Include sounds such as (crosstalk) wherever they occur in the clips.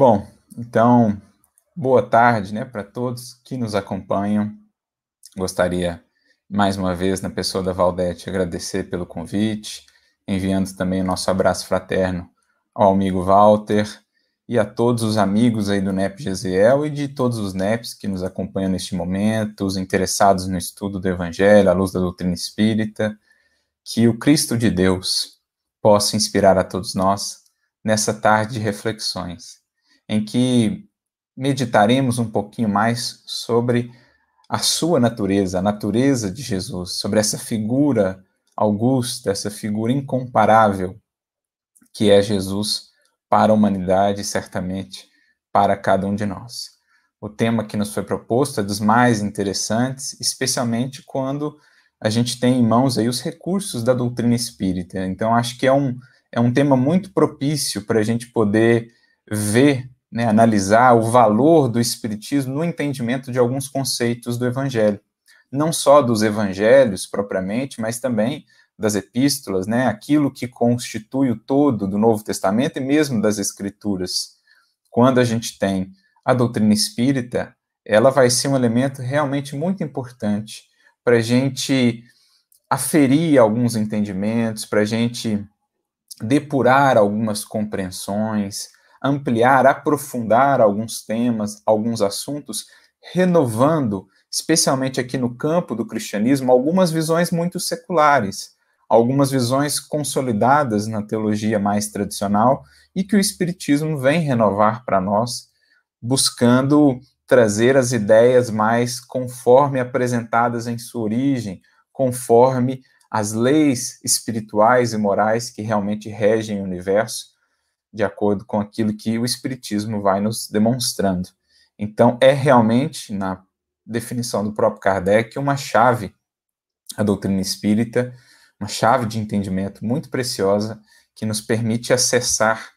Bom, então, boa tarde né, para todos que nos acompanham. Gostaria, mais uma vez, na pessoa da Valdete, agradecer pelo convite, enviando também o nosso abraço fraterno ao amigo Walter e a todos os amigos aí do NEP Gesiel e de todos os NEPs que nos acompanham neste momento, os interessados no estudo do Evangelho, à luz da doutrina espírita, que o Cristo de Deus possa inspirar a todos nós nessa tarde de reflexões em que meditaremos um pouquinho mais sobre a sua natureza, a natureza de Jesus, sobre essa figura augusta, essa figura incomparável que é Jesus para a humanidade, certamente para cada um de nós. O tema que nos foi proposto é dos mais interessantes, especialmente quando a gente tem em mãos aí os recursos da doutrina espírita. Então, acho que é um, é um tema muito propício para a gente poder ver né, analisar o valor do Espiritismo no entendimento de alguns conceitos do Evangelho. Não só dos Evangelhos propriamente, mas também das epístolas, né, aquilo que constitui o todo do Novo Testamento e mesmo das Escrituras. Quando a gente tem a doutrina espírita, ela vai ser um elemento realmente muito importante para a gente aferir alguns entendimentos, para a gente depurar algumas compreensões, ampliar, aprofundar alguns temas, alguns assuntos, renovando, especialmente aqui no campo do cristianismo, algumas visões muito seculares, algumas visões consolidadas na teologia mais tradicional e que o Espiritismo vem renovar para nós, buscando trazer as ideias mais conforme apresentadas em sua origem, conforme as leis espirituais e morais que realmente regem o universo, de acordo com aquilo que o Espiritismo vai nos demonstrando. Então, é realmente, na definição do próprio Kardec, uma chave, a doutrina espírita, uma chave de entendimento muito preciosa que nos permite acessar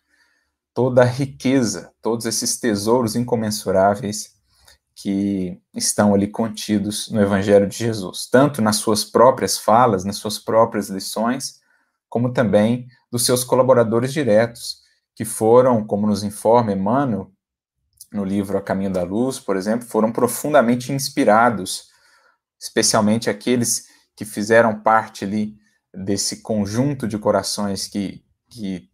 toda a riqueza, todos esses tesouros incomensuráveis que estão ali contidos no Evangelho de Jesus, tanto nas suas próprias falas, nas suas próprias lições, como também dos seus colaboradores diretos, que foram, como nos informa Emmanuel, no livro A Caminho da Luz, por exemplo, foram profundamente inspirados, especialmente aqueles que fizeram parte ali desse conjunto de corações que, que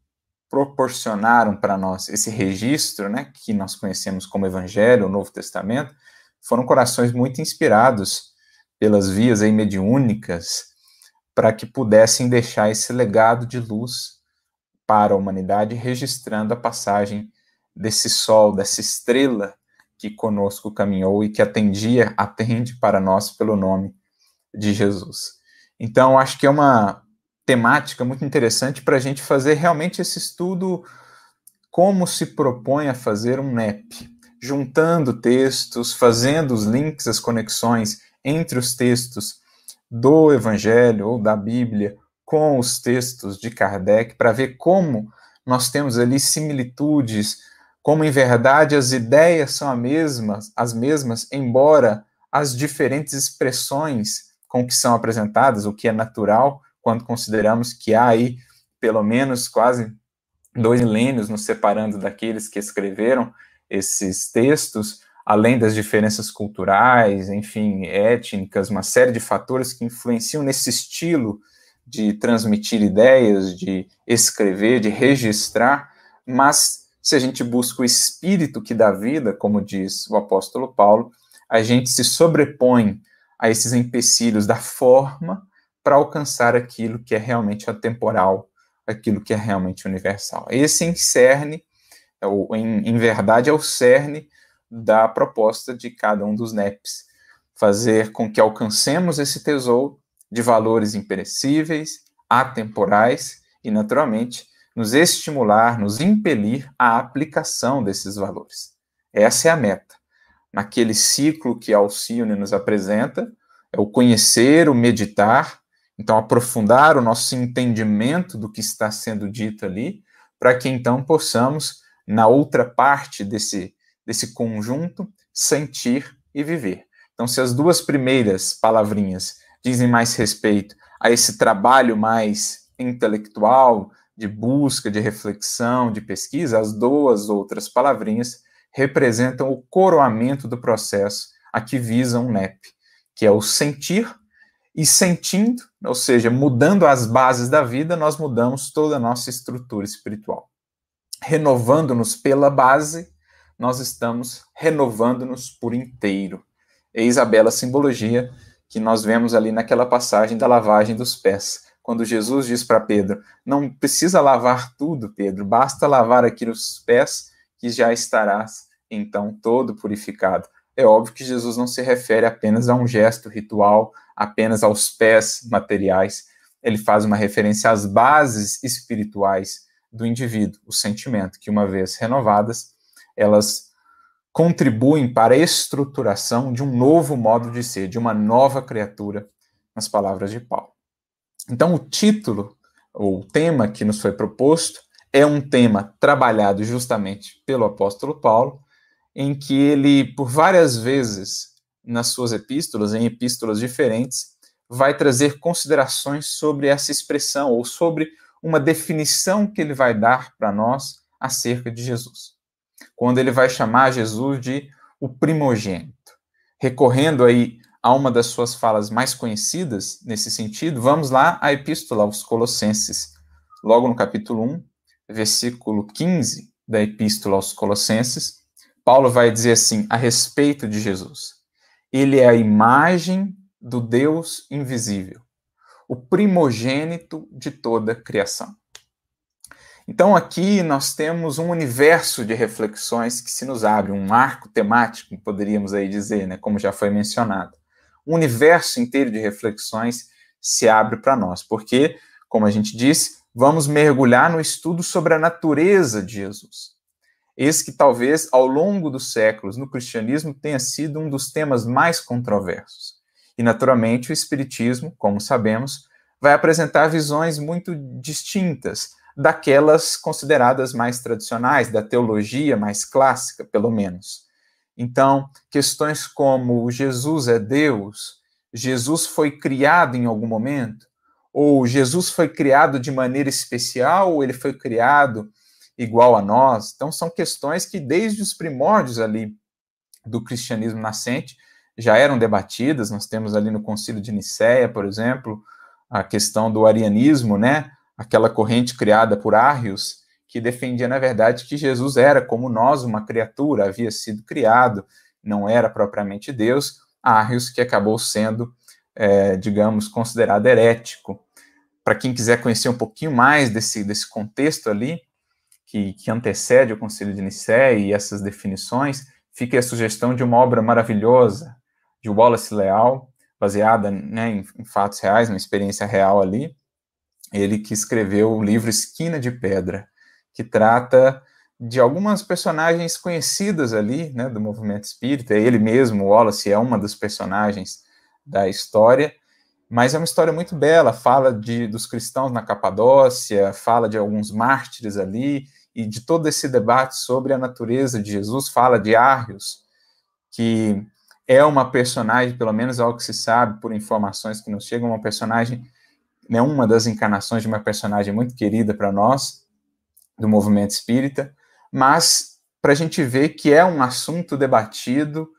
proporcionaram para nós esse registro, né, que nós conhecemos como Evangelho, o Novo Testamento, foram corações muito inspirados pelas vias aí mediúnicas para que pudessem deixar esse legado de luz para a humanidade, registrando a passagem desse sol, dessa estrela que conosco caminhou e que atendia, atende para nós pelo nome de Jesus. Então, acho que é uma temática muito interessante para a gente fazer realmente esse estudo como se propõe a fazer um NEP, juntando textos, fazendo os links, as conexões entre os textos do Evangelho ou da Bíblia com os textos de Kardec para ver como nós temos ali similitudes, como em verdade as ideias são as mesmas, as mesmas, embora as diferentes expressões com que são apresentadas, o que é natural, quando consideramos que há aí pelo menos quase dois milênios nos separando daqueles que escreveram esses textos, além das diferenças culturais, enfim, étnicas, uma série de fatores que influenciam nesse estilo de transmitir ideias, de escrever, de registrar, mas se a gente busca o espírito que dá vida, como diz o apóstolo Paulo, a gente se sobrepõe a esses empecilhos da forma para alcançar aquilo que é realmente atemporal, aquilo que é realmente universal. Esse em cerne, é ou em, em verdade, é o cerne da proposta de cada um dos NEPs. Fazer com que alcancemos esse tesouro de valores imperecíveis, atemporais e, naturalmente, nos estimular, nos impelir à aplicação desses valores. Essa é a meta. Naquele ciclo que Alcione nos apresenta, é o conhecer, o meditar, então aprofundar o nosso entendimento do que está sendo dito ali, para que então possamos, na outra parte desse, desse conjunto, sentir e viver. Então, se as duas primeiras palavrinhas dizem mais respeito a esse trabalho mais intelectual, de busca, de reflexão, de pesquisa, as duas outras palavrinhas representam o coroamento do processo a que visa um NEP, que é o sentir e sentindo, ou seja, mudando as bases da vida, nós mudamos toda a nossa estrutura espiritual. Renovando-nos pela base, nós estamos renovando-nos por inteiro. Eis a bela simbologia que nós vemos ali naquela passagem da lavagem dos pés. Quando Jesus diz para Pedro: Não precisa lavar tudo, Pedro, basta lavar aqui os pés, que já estarás então todo purificado. É óbvio que Jesus não se refere apenas a um gesto ritual, apenas aos pés materiais. Ele faz uma referência às bases espirituais do indivíduo, o sentimento, que uma vez renovadas, elas contribuem para a estruturação de um novo modo de ser, de uma nova criatura, nas palavras de Paulo. Então, o título, ou o tema que nos foi proposto, é um tema trabalhado justamente pelo apóstolo Paulo, em que ele, por várias vezes nas suas epístolas, em epístolas diferentes, vai trazer considerações sobre essa expressão ou sobre uma definição que ele vai dar para nós acerca de Jesus quando ele vai chamar Jesus de o primogênito. Recorrendo aí a uma das suas falas mais conhecidas nesse sentido, vamos lá à Epístola aos Colossenses, logo no capítulo 1, versículo 15 da Epístola aos Colossenses. Paulo vai dizer assim a respeito de Jesus: Ele é a imagem do Deus invisível, o primogênito de toda a criação. Então aqui nós temos um universo de reflexões que se nos abre, um arco temático, poderíamos aí dizer, né, como já foi mencionado. Um universo inteiro de reflexões se abre para nós, porque, como a gente disse, vamos mergulhar no estudo sobre a natureza de Jesus. Esse que talvez ao longo dos séculos no cristianismo tenha sido um dos temas mais controversos. E naturalmente o espiritismo, como sabemos, vai apresentar visões muito distintas daquelas consideradas mais tradicionais, da teologia mais clássica, pelo menos. Então, questões como Jesus é Deus, Jesus foi criado em algum momento, ou Jesus foi criado de maneira especial, ou ele foi criado igual a nós. Então, são questões que desde os primórdios ali do cristianismo nascente já eram debatidas. Nós temos ali no Concílio de Nicéia, por exemplo, a questão do arianismo, né? aquela corrente criada por Arrius, que defendia, na verdade, que Jesus era, como nós, uma criatura, havia sido criado, não era propriamente Deus, Arrius, que acabou sendo, é, digamos, considerado herético. Para quem quiser conhecer um pouquinho mais desse, desse contexto ali, que, que antecede o Concílio de Nicéia e essas definições, fica a sugestão de uma obra maravilhosa de Wallace Leal, baseada né, em, em fatos reais, uma experiência real ali, ele que escreveu o livro Esquina de Pedra, que trata de algumas personagens conhecidas ali, né, do movimento espírita, ele mesmo, Wallace, é uma das personagens da história, mas é uma história muito bela, fala de, dos cristãos na Capadócia, fala de alguns mártires ali, e de todo esse debate sobre a natureza de Jesus, fala de Arrius, que é uma personagem, pelo menos é o que se sabe por informações que nos chegam, uma personagem né, uma das encarnações de uma personagem muito querida para nós, do movimento espírita, mas para a gente ver que é um assunto debatido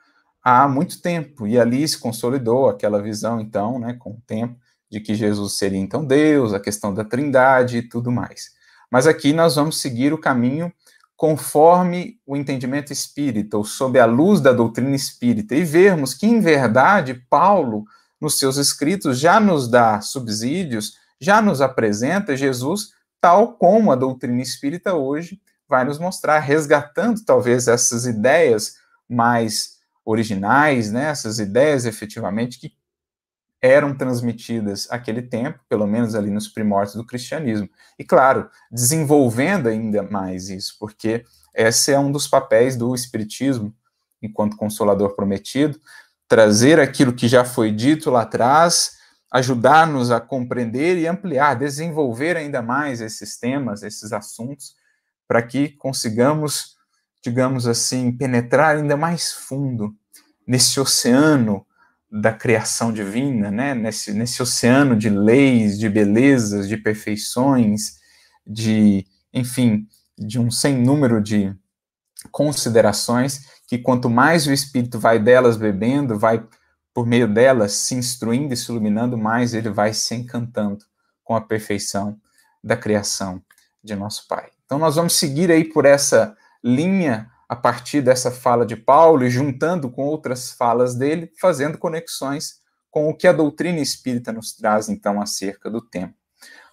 há muito tempo, e ali se consolidou aquela visão, então, né, com o tempo, de que Jesus seria então Deus, a questão da trindade e tudo mais. Mas aqui nós vamos seguir o caminho conforme o entendimento espírita, ou sob a luz da doutrina espírita, e vermos que, em verdade, Paulo nos seus escritos já nos dá subsídios, já nos apresenta Jesus, tal como a doutrina espírita hoje vai nos mostrar, resgatando talvez essas ideias mais originais, né, essas ideias efetivamente que eram transmitidas aquele tempo, pelo menos ali nos primórdios do cristianismo. E claro, desenvolvendo ainda mais isso, porque esse é um dos papéis do espiritismo enquanto consolador prometido, trazer aquilo que já foi dito lá atrás, ajudar-nos a compreender e ampliar, desenvolver ainda mais esses temas, esses assuntos, para que consigamos, digamos assim, penetrar ainda mais fundo nesse oceano da criação divina, né? nesse, nesse oceano de leis, de belezas, de perfeições, de, enfim, de um sem número de considerações que quanto mais o Espírito vai delas bebendo, vai por meio delas se instruindo e se iluminando, mais ele vai se encantando com a perfeição da criação de nosso Pai. Então nós vamos seguir aí por essa linha a partir dessa fala de Paulo e juntando com outras falas dele, fazendo conexões com o que a doutrina espírita nos traz então acerca do tempo.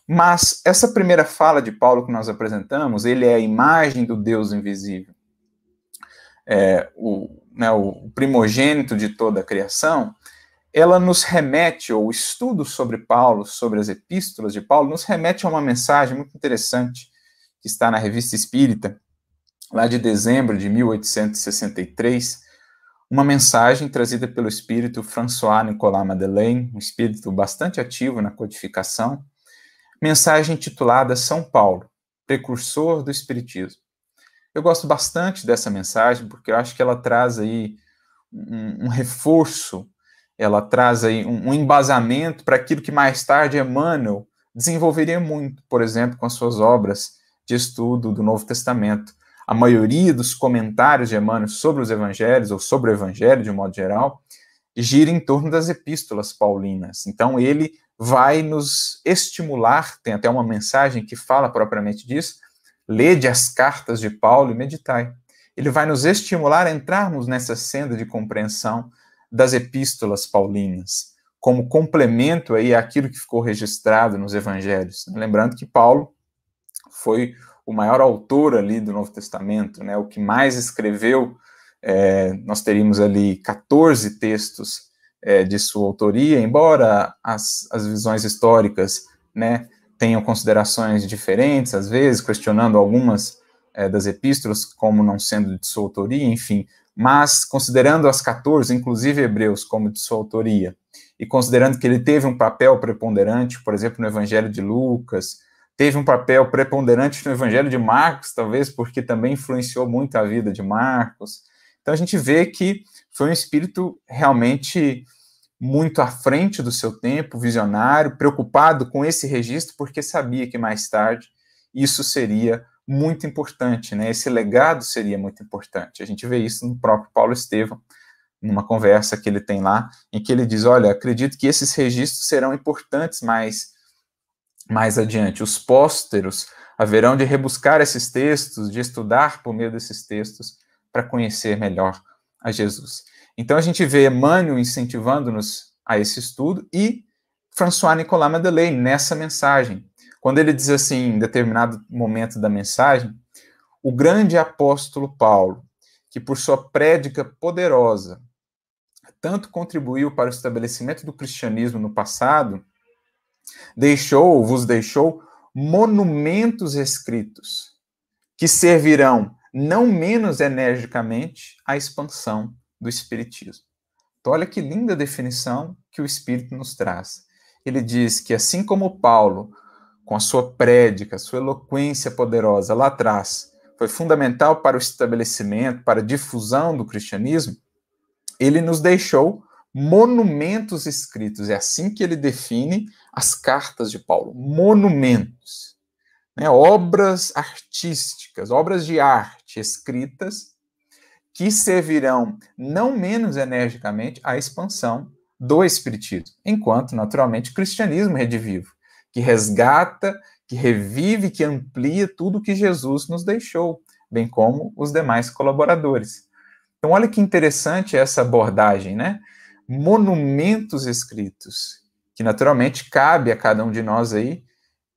Mas essa primeira fala de Paulo que nós apresentamos, ele é a imagem do Deus invisível é, o, né, o primogênito de toda a criação, ela nos remete, ou o estudo sobre Paulo, sobre as epístolas de Paulo, nos remete a uma mensagem muito interessante que está na Revista Espírita, lá de dezembro de 1863, uma mensagem trazida pelo espírito François Nicolas Madeleine, um espírito bastante ativo na codificação, mensagem intitulada São Paulo, precursor do espiritismo. Eu gosto bastante dessa mensagem, porque eu acho que ela traz aí um, um reforço, ela traz aí um, um embasamento para aquilo que mais tarde Emmanuel desenvolveria muito, por exemplo, com as suas obras de estudo do Novo Testamento. A maioria dos comentários de Emmanuel sobre os evangelhos, ou sobre o evangelho de um modo geral, gira em torno das epístolas paulinas. Então, ele vai nos estimular, tem até uma mensagem que fala propriamente disso, Lede as cartas de Paulo e meditai. Ele vai nos estimular a entrarmos nessa senda de compreensão das epístolas paulinas, como complemento aí àquilo que ficou registrado nos evangelhos. Né? Lembrando que Paulo foi o maior autor ali do Novo Testamento, né? o que mais escreveu, é, nós teríamos ali 14 textos é, de sua autoria, embora as, as visões históricas né, tenham considerações diferentes, às vezes, questionando algumas é, das epístolas como não sendo de sua autoria, enfim, mas considerando as 14, inclusive Hebreus, como de sua autoria, e considerando que ele teve um papel preponderante, por exemplo, no Evangelho de Lucas, teve um papel preponderante no Evangelho de Marcos, talvez porque também influenciou muito a vida de Marcos. Então a gente vê que foi um espírito realmente muito à frente do seu tempo, visionário, preocupado com esse registro, porque sabia que mais tarde isso seria muito importante, né? Esse legado seria muito importante. A gente vê isso no próprio Paulo Estevam, numa conversa que ele tem lá, em que ele diz: "Olha, acredito que esses registros serão importantes mais mais adiante. Os pósteros haverão de rebuscar esses textos, de estudar por meio desses textos para conhecer melhor a Jesus." Então a gente vê Emmanuel incentivando-nos a esse estudo e François Nicolas Madeleine nessa mensagem. Quando ele diz assim, em determinado momento da mensagem, o grande apóstolo Paulo, que por sua prédica poderosa tanto contribuiu para o estabelecimento do cristianismo no passado, deixou, vos deixou monumentos escritos que servirão não menos energicamente à expansão do Espiritismo. Então, olha que linda definição que o Espírito nos traz. Ele diz que, assim como Paulo, com a sua prédica, sua eloquência poderosa lá atrás, foi fundamental para o estabelecimento, para a difusão do cristianismo, ele nos deixou monumentos escritos. É assim que ele define as cartas de Paulo: monumentos. Né? Obras artísticas, obras de arte escritas que servirão não menos energicamente à expansão do Espiritismo, enquanto, naturalmente, o cristianismo redivivo, que resgata, que revive, que amplia tudo que Jesus nos deixou, bem como os demais colaboradores. Então, olha que interessante essa abordagem, né? Monumentos escritos, que naturalmente cabe a cada um de nós aí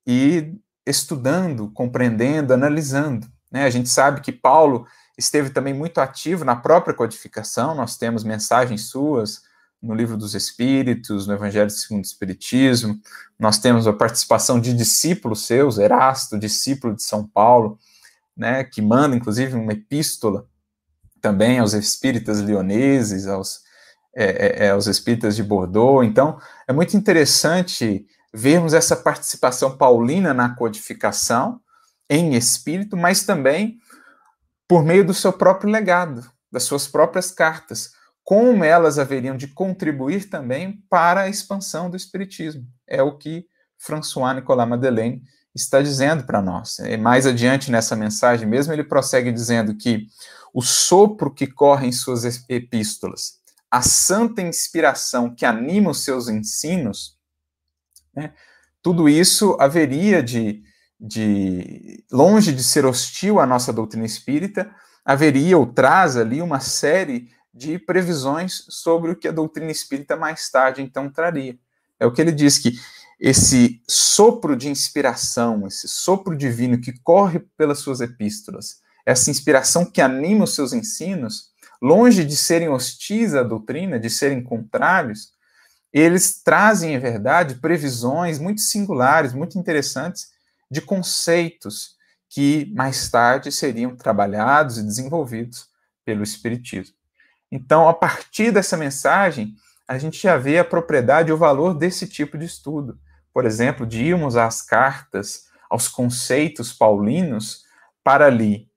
e estudando, compreendendo, analisando. Né? A gente sabe que Paulo esteve também muito ativo na própria codificação. Nós temos mensagens suas no Livro dos Espíritos, no Evangelho segundo o Espiritismo. Nós temos a participação de discípulos seus, Erasto, discípulo de São Paulo, né, que manda inclusive uma epístola também aos espíritas leoneses, aos, é, é, é aos espíritas de Bordeaux. Então, é muito interessante vermos essa participação paulina na codificação em espírito, mas também por meio do seu próprio legado, das suas próprias cartas, como elas haveriam de contribuir também para a expansão do Espiritismo. É o que François Nicolas Madeleine está dizendo para nós. E mais adiante nessa mensagem mesmo, ele prossegue dizendo que o sopro que corre em suas epístolas, a santa inspiração que anima os seus ensinos, né, tudo isso haveria de de longe de ser hostil à nossa doutrina espírita, haveria ou traz ali uma série de previsões sobre o que a doutrina espírita mais tarde então traria. É o que ele diz que esse sopro de inspiração, esse sopro divino que corre pelas suas epístolas, essa inspiração que anima os seus ensinos, longe de serem hostis à doutrina, de serem contrários, eles trazem, em verdade, previsões muito singulares, muito interessantes, de conceitos que mais tarde seriam trabalhados e desenvolvidos pelo Espiritismo. Então, a partir dessa mensagem, a gente já vê a propriedade e o valor desse tipo de estudo. Por exemplo, de irmos às cartas, aos conceitos paulinos, para ali,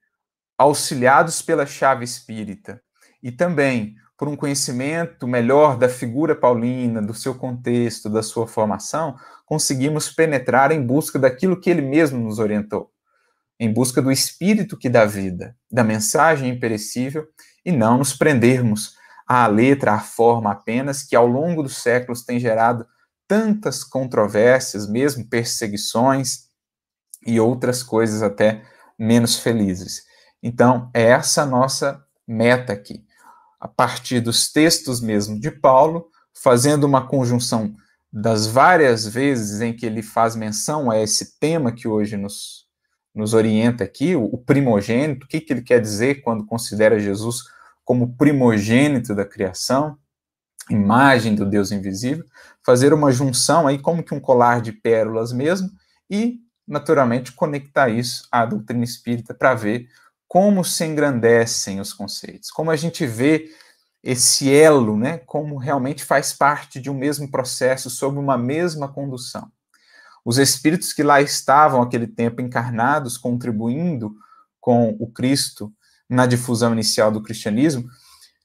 auxiliados pela chave espírita, e também por um conhecimento melhor da figura paulina, do seu contexto, da sua formação, conseguimos penetrar em busca daquilo que ele mesmo nos orientou, em busca do espírito que dá vida, da mensagem imperecível, e não nos prendermos à letra, à forma apenas, que ao longo dos séculos tem gerado tantas controvérsias, mesmo perseguições e outras coisas até menos felizes. Então, é essa nossa meta aqui a partir dos textos mesmo de Paulo, fazendo uma conjunção das várias vezes em que ele faz menção a esse tema que hoje nos, nos orienta aqui, o, o primogênito, o que, que ele quer dizer quando considera Jesus como primogênito da criação, imagem do Deus invisível, fazer uma junção aí, como que um colar de pérolas mesmo, e naturalmente conectar isso à doutrina espírita para ver como se engrandecem os conceitos, como a gente vê esse elo, né, como realmente faz parte de um mesmo processo, sob uma mesma condução. Os espíritos que lá estavam aquele tempo encarnados, contribuindo com o Cristo na difusão inicial do cristianismo,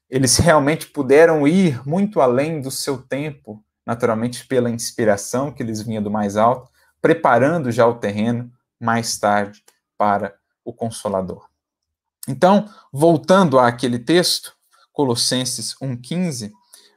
eles realmente puderam ir muito além do seu tempo, naturalmente pela inspiração que lhes vinha do mais alto, preparando já o terreno mais tarde para o Consolador. Então, voltando àquele texto, Colossenses 1,15,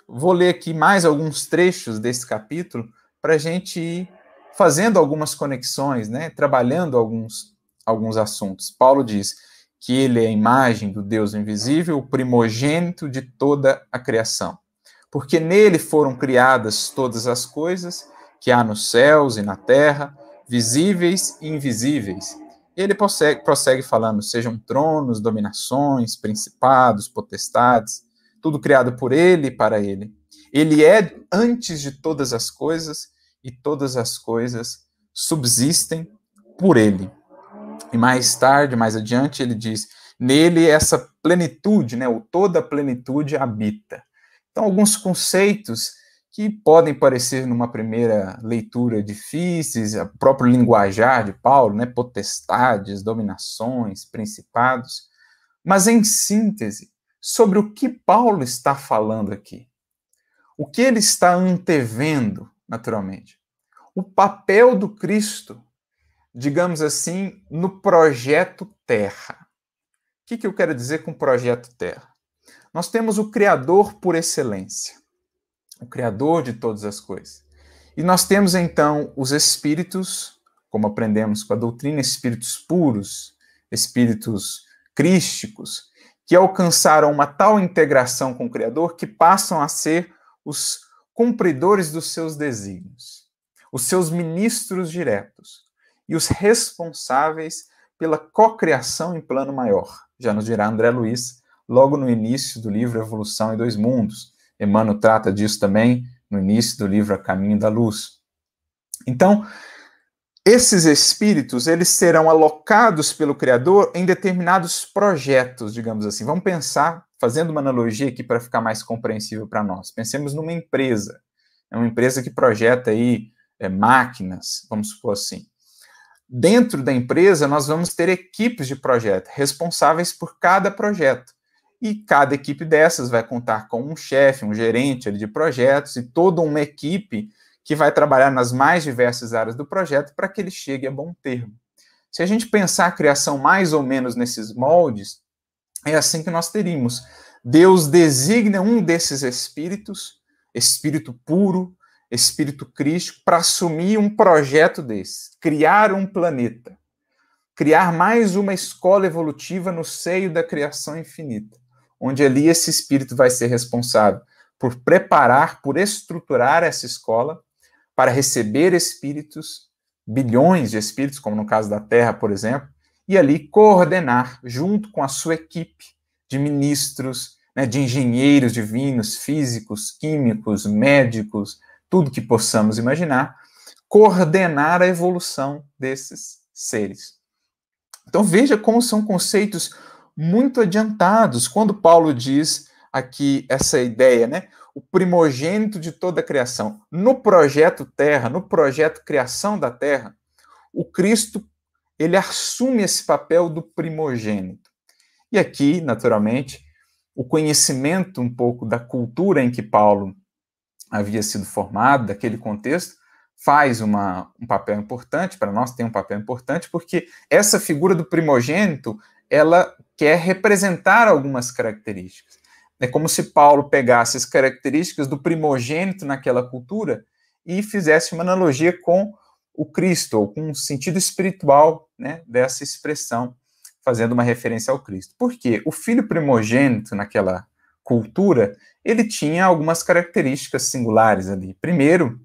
vou ler aqui mais alguns trechos desse capítulo para a gente ir fazendo algumas conexões, né? trabalhando alguns, alguns assuntos. Paulo diz que ele é a imagem do Deus invisível, o primogênito de toda a criação. Porque nele foram criadas todas as coisas que há nos céus e na terra, visíveis e invisíveis, ele prossegue, prossegue falando: sejam tronos, dominações, principados, potestades, tudo criado por ele e para ele. Ele é antes de todas as coisas e todas as coisas subsistem por ele. E mais tarde, mais adiante, ele diz: nele essa plenitude, né, O toda a plenitude habita. Então, alguns conceitos que podem parecer, numa primeira leitura, difíceis, o próprio linguajar de Paulo, né, potestades, dominações, principados, mas em síntese, sobre o que Paulo está falando aqui. O que ele está antevendo, naturalmente. O papel do Cristo, digamos assim, no projeto Terra. O que, que eu quero dizer com projeto Terra? Nós temos o Criador por excelência o Criador de todas as coisas. E nós temos então os espíritos, como aprendemos com a doutrina, espíritos puros, espíritos crísticos, que alcançaram uma tal integração com o Criador que passam a ser os cumpridores dos seus desígnios, os seus ministros diretos e os responsáveis pela cocriação em plano maior. Já nos dirá André Luiz logo no início do livro Evolução em Dois Mundos, Emmanuel trata disso também no início do livro A Caminho da Luz. Então, esses espíritos, eles serão alocados pelo Criador em determinados projetos, digamos assim. Vamos pensar, fazendo uma analogia aqui para ficar mais compreensível para nós. Pensemos numa empresa, é uma empresa que projeta aí é, máquinas, vamos supor assim. Dentro da empresa, nós vamos ter equipes de projeto, responsáveis por cada projeto. E cada equipe dessas vai contar com um chefe, um gerente de projetos e toda uma equipe que vai trabalhar nas mais diversas áreas do projeto para que ele chegue a bom termo. Se a gente pensar a criação mais ou menos nesses moldes, é assim que nós teríamos. Deus designa um desses espíritos, espírito puro, espírito crístico, para assumir um projeto desse, criar um planeta, criar mais uma escola evolutiva no seio da criação infinita onde ali esse espírito vai ser responsável por preparar, por estruturar essa escola para receber espíritos, bilhões de espíritos, como no caso da Terra, por exemplo, e ali coordenar, junto com a sua equipe de ministros, né, de engenheiros divinos, físicos, químicos, médicos, tudo que possamos imaginar, coordenar a evolução desses seres. Então veja como são conceitos muito adiantados. Quando Paulo diz aqui essa ideia, né? O primogênito de toda a criação. No projeto Terra, no projeto Criação da Terra, o Cristo ele assume esse papel do primogênito. E aqui, naturalmente, o conhecimento um pouco da cultura em que Paulo havia sido formado, daquele contexto, faz uma, um papel importante, para nós tem um papel importante, porque essa figura do primogênito, ela que é representar algumas características. É como se Paulo pegasse as características do primogênito naquela cultura e fizesse uma analogia com o Cristo, ou com o sentido espiritual né, dessa expressão, fazendo uma referência ao Cristo. Porque o filho primogênito naquela cultura, ele tinha algumas características singulares ali. Primeiro,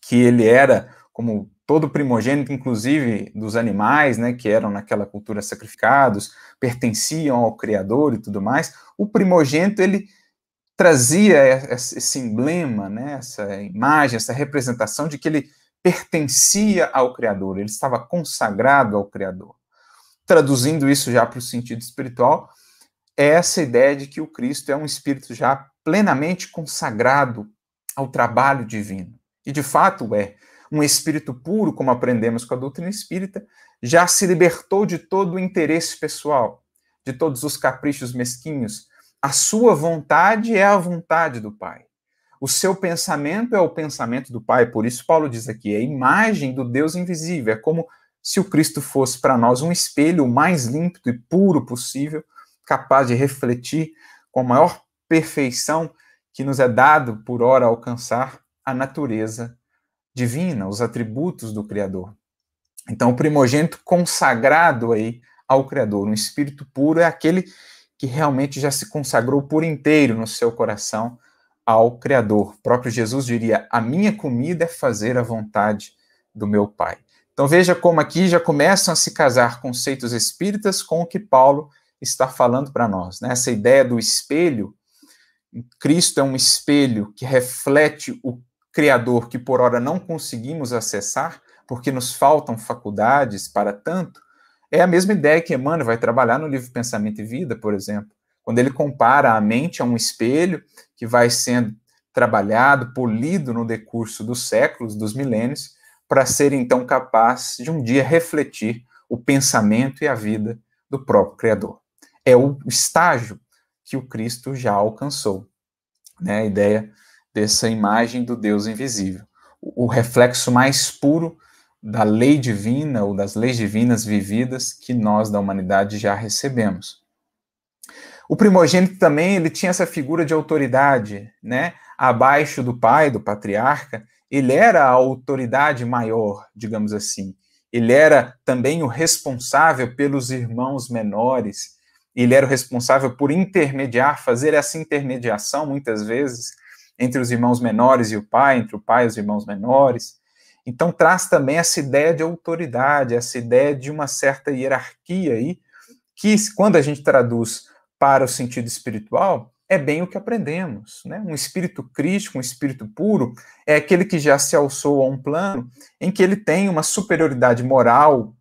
que ele era, como todo primogênito, inclusive dos animais, né, que eram naquela cultura sacrificados, pertenciam ao Criador e tudo mais, o primogênito ele trazia esse emblema, né, essa imagem, essa representação de que ele pertencia ao Criador, ele estava consagrado ao Criador. Traduzindo isso já para o sentido espiritual, é essa ideia de que o Cristo é um espírito já plenamente consagrado ao trabalho divino. E de fato é um espírito puro, como aprendemos com a doutrina espírita, já se libertou de todo o interesse pessoal, de todos os caprichos mesquinhos. A sua vontade é a vontade do Pai. O seu pensamento é o pensamento do Pai. Por isso, Paulo diz aqui: é a imagem do Deus invisível. É como se o Cristo fosse para nós um espelho o mais límpido e puro possível, capaz de refletir com a maior perfeição que nos é dado por hora alcançar a natureza divina, os atributos do Criador. Então, o primogênito consagrado aí ao Criador, um espírito puro, é aquele que realmente já se consagrou por inteiro no seu coração ao Criador. O próprio Jesus diria: A minha comida é fazer a vontade do meu Pai. Então, veja como aqui já começam a se casar conceitos espíritas com o que Paulo está falando para nós. Né? Essa ideia do espelho, Cristo é um espelho que reflete o Criador que por ora não conseguimos acessar, porque nos faltam faculdades para tanto, é a mesma ideia que Emmanuel vai trabalhar no livro Pensamento e Vida, por exemplo, quando ele compara a mente a um espelho que vai sendo trabalhado, polido no decurso dos séculos, dos milênios, para ser então capaz de um dia refletir o pensamento e a vida do próprio Criador. É o estágio que o Cristo já alcançou. Né? A ideia dessa imagem do Deus invisível. O reflexo mais puro da lei divina ou das leis divinas vividas que nós da humanidade já recebemos. O primogênito também ele tinha essa figura de autoridade, né? Abaixo do pai, do patriarca, ele era a autoridade maior, digamos assim. Ele era também o responsável pelos irmãos menores. Ele era o responsável por intermediar, fazer essa intermediação muitas vezes entre os irmãos menores e o pai, entre o pai e os irmãos menores. Então traz também essa ideia de autoridade, essa ideia de uma certa hierarquia aí, que quando a gente traduz para o sentido espiritual, é bem o que aprendemos. Né? Um espírito crítico, um espírito puro, é aquele que já se alçou a um plano em que ele tem uma superioridade moral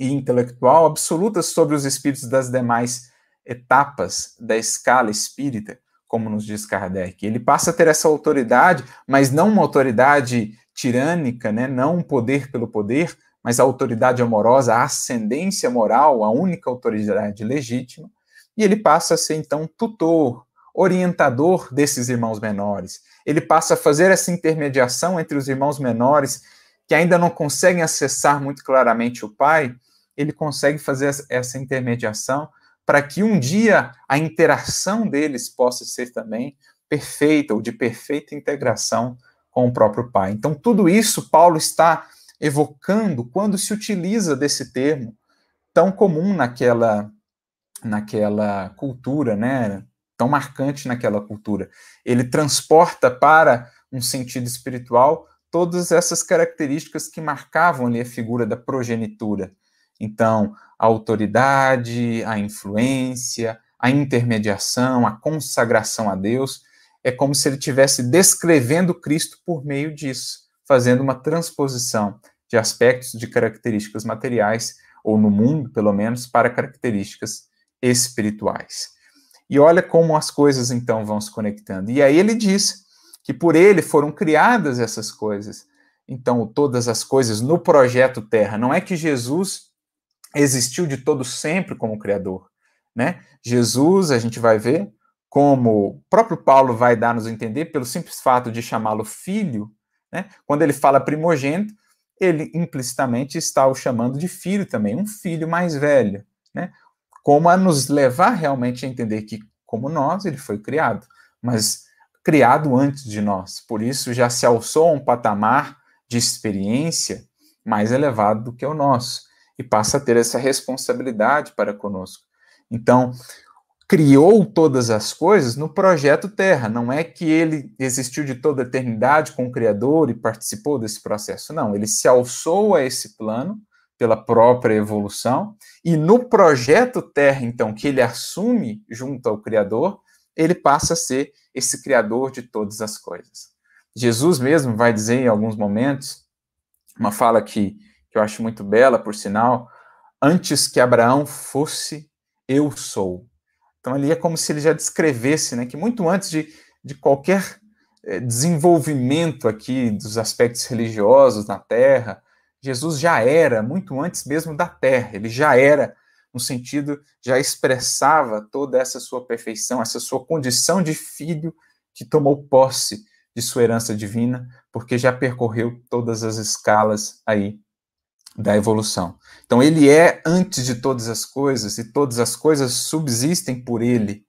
e intelectual absoluta sobre os espíritos das demais etapas da escala espírita como nos diz Kardec. Ele passa a ter essa autoridade, mas não uma autoridade tirânica, né? não um poder pelo poder, mas a autoridade amorosa, a ascendência moral, a única autoridade legítima, e ele passa a ser então tutor, orientador desses irmãos menores. Ele passa a fazer essa intermediação entre os irmãos menores que ainda não conseguem acessar muito claramente o pai, ele consegue fazer essa intermediação para que um dia a interação deles possa ser também perfeita ou de perfeita integração com o próprio Pai. Então, tudo isso Paulo está evocando quando se utiliza desse termo tão comum naquela naquela cultura, né? Tão marcante naquela cultura. Ele transporta para um sentido espiritual todas essas características que marcavam ali a figura da progenitura, então, a autoridade, a influência, a intermediação, a consagração a Deus, é como se ele estivesse descrevendo Cristo por meio disso, fazendo uma transposição de aspectos de características materiais, ou no mundo, pelo menos, para características espirituais. E olha como as coisas então vão se conectando. E aí ele diz que por ele foram criadas essas coisas. Então, todas as coisas no projeto Terra. Não é que Jesus existiu de todo sempre como Criador. Né? Jesus, a gente vai ver, como o próprio Paulo vai dar-nos entender, pelo simples fato de chamá-lo filho, né? quando ele fala primogênito, ele implicitamente está o chamando de filho também, um filho mais velho. Né? Como a nos levar realmente a entender que, como nós, ele foi criado, mas criado antes de nós. Por isso, já se alçou a um patamar de experiência mais elevado do que o nosso e passa a ter essa responsabilidade para conosco. Então, criou todas as coisas no projeto Terra. Não é que ele existiu de toda a eternidade com o Criador e participou desse processo. Não, ele se alçou a esse plano pela própria evolução e no projeto Terra, então, que ele assume junto ao Criador, ele passa a ser esse Criador de todas as coisas. Jesus mesmo vai dizer em alguns momentos uma fala que que eu acho muito bela, por sinal, antes que Abraão fosse, eu sou. Então ali é como se ele já descrevesse, né, que muito antes de, de qualquer eh, desenvolvimento aqui dos aspectos religiosos na Terra, Jesus já era, muito antes mesmo da Terra, ele já era, no sentido, já expressava toda essa sua perfeição, essa sua condição de filho que tomou posse de sua herança divina, porque já percorreu todas as escalas aí da evolução. Então, ele é antes de todas as coisas e todas as coisas subsistem por ele.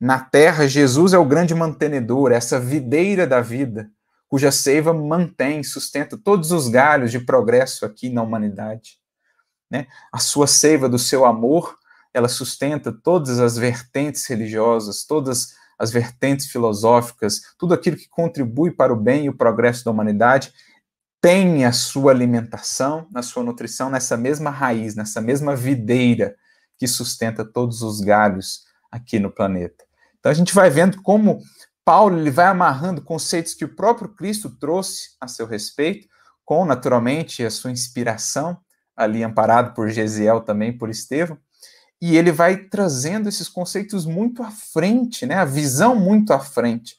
Na terra, Jesus é o grande mantenedor, essa videira da vida, cuja seiva mantém, sustenta todos os galhos de progresso aqui na humanidade. Né? A sua seiva do seu amor, ela sustenta todas as vertentes religiosas, todas as vertentes filosóficas, tudo aquilo que contribui para o bem e o progresso da humanidade tem a sua alimentação, na sua nutrição, nessa mesma raiz, nessa mesma videira que sustenta todos os galhos aqui no planeta. Então a gente vai vendo como Paulo ele vai amarrando conceitos que o próprio Cristo trouxe a seu respeito, com naturalmente a sua inspiração, ali amparado por Gesiel também, por Estevão, e ele vai trazendo esses conceitos muito à frente, né? a visão muito à frente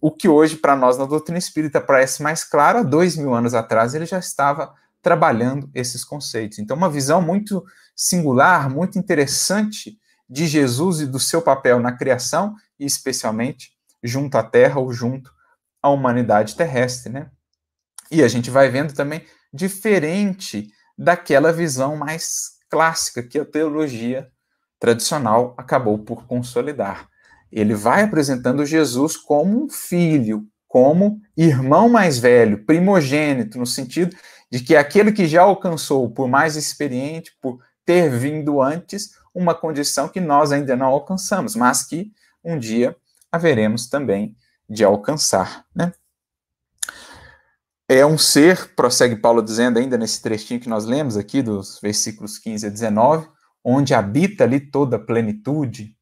o que hoje, para nós, na doutrina espírita, parece mais claro, há dois mil anos atrás ele já estava trabalhando esses conceitos. Então, uma visão muito singular, muito interessante de Jesus e do seu papel na criação, e especialmente junto à Terra ou junto à humanidade terrestre, né? E a gente vai vendo também diferente daquela visão mais clássica que a teologia tradicional acabou por consolidar ele vai apresentando Jesus como um filho, como irmão mais velho, primogênito, no sentido de que aquele que já alcançou, por mais experiente, por ter vindo antes, uma condição que nós ainda não alcançamos, mas que um dia haveremos também de alcançar, né? É um ser, prossegue Paulo dizendo ainda nesse trechinho que nós lemos aqui dos versículos 15 a 19, onde habita ali toda a plenitude,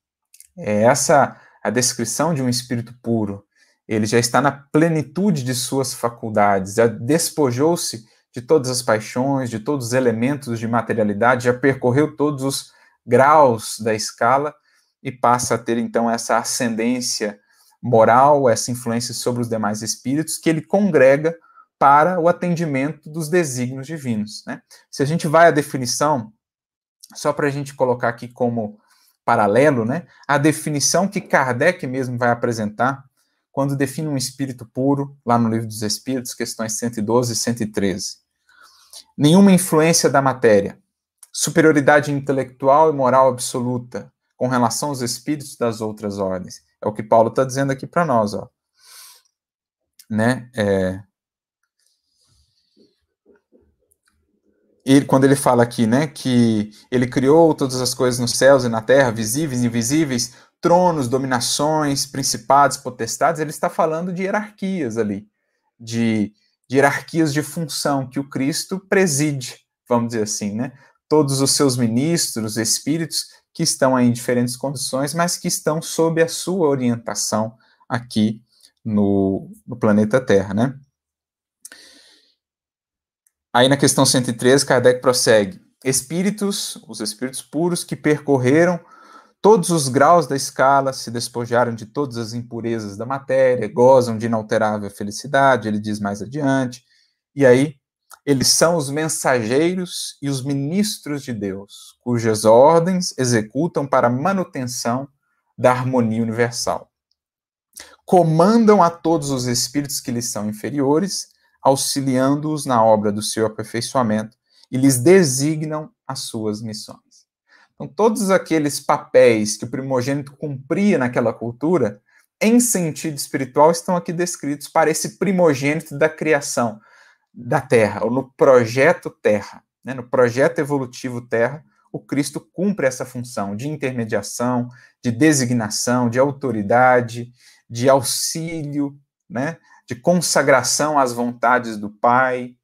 é essa a descrição de um espírito puro. Ele já está na plenitude de suas faculdades, já despojou-se de todas as paixões, de todos os elementos de materialidade, já percorreu todos os graus da escala e passa a ter então essa ascendência moral, essa influência sobre os demais espíritos que ele congrega para o atendimento dos desígnios divinos. Né? Se a gente vai à definição, só para a gente colocar aqui como paralelo, né? A definição que Kardec mesmo vai apresentar quando define um espírito puro, lá no Livro dos Espíritos, questões 112 e 113. Nenhuma influência da matéria. Superioridade intelectual e moral absoluta com relação aos espíritos das outras ordens. É o que Paulo está dizendo aqui para nós, ó. Né? É, ele, quando ele fala aqui, né, que ele criou todas as coisas nos céus e na terra, visíveis e invisíveis, tronos, dominações, principados, potestades, ele está falando de hierarquias ali, de, de hierarquias de função que o Cristo preside, vamos dizer assim, né? Todos os seus ministros, espíritos que estão em diferentes condições, mas que estão sob a sua orientação aqui no, no planeta Terra, né? Aí na questão 113, Kardec prossegue: Espíritos, os espíritos puros que percorreram todos os graus da escala, se despojaram de todas as impurezas da matéria, gozam de inalterável felicidade, ele diz mais adiante. E aí, eles são os mensageiros e os ministros de Deus, cujas ordens executam para manutenção da harmonia universal. Comandam a todos os espíritos que lhes são inferiores auxiliando-os na obra do seu aperfeiçoamento e lhes designam as suas missões. Então, todos aqueles papéis que o primogênito cumpria naquela cultura, em sentido espiritual, estão aqui descritos para esse primogênito da criação da Terra, ou no projeto Terra, né? no projeto evolutivo Terra, o Cristo cumpre essa função de intermediação, de designação, de autoridade, de auxílio, né? de consagração às vontades do Pai,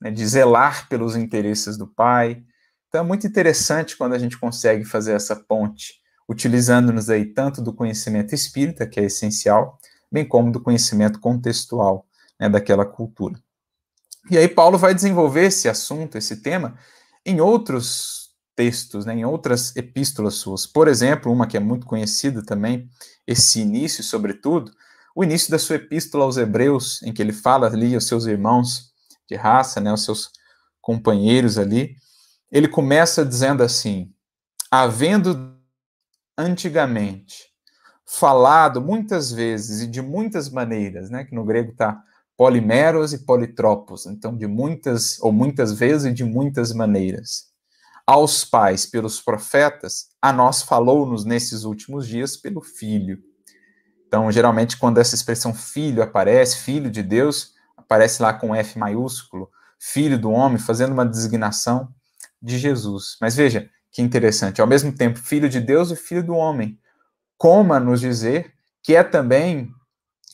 né, de zelar pelos interesses do Pai. Então é muito interessante quando a gente consegue fazer essa ponte, utilizando-nos aí tanto do conhecimento espírita, que é essencial, bem como do conhecimento contextual né, daquela cultura. E aí Paulo vai desenvolver esse assunto, esse tema, em outros textos, né, em outras epístolas suas. Por exemplo, uma que é muito conhecida também, esse início, sobretudo, o início da sua epístola aos Hebreus, em que ele fala ali aos seus irmãos de raça, né, aos seus companheiros ali, ele começa dizendo assim: havendo antigamente falado muitas vezes e de muitas maneiras, né, que no grego está polimeros e politropos, então de muitas ou muitas vezes e de muitas maneiras. Aos pais pelos profetas, a nós falou-nos nesses últimos dias pelo filho então, geralmente, quando essa expressão filho aparece, filho de Deus, aparece lá com F maiúsculo, filho do homem, fazendo uma designação de Jesus. Mas veja que interessante, ao mesmo tempo, filho de Deus e filho do homem. Coma nos dizer que é também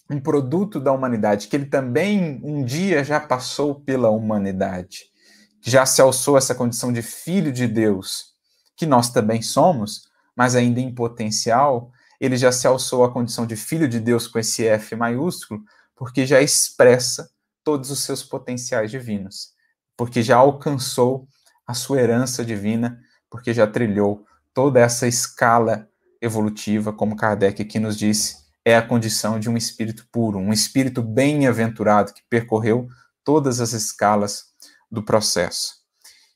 um produto da humanidade, que ele também um dia já passou pela humanidade, que já se alçou essa condição de filho de Deus, que nós também somos, mas ainda em potencial, ele já se alçou à condição de filho de Deus com esse F maiúsculo, porque já expressa todos os seus potenciais divinos, porque já alcançou a sua herança divina, porque já trilhou toda essa escala evolutiva, como Kardec aqui nos disse, é a condição de um espírito puro, um espírito bem-aventurado que percorreu todas as escalas do processo.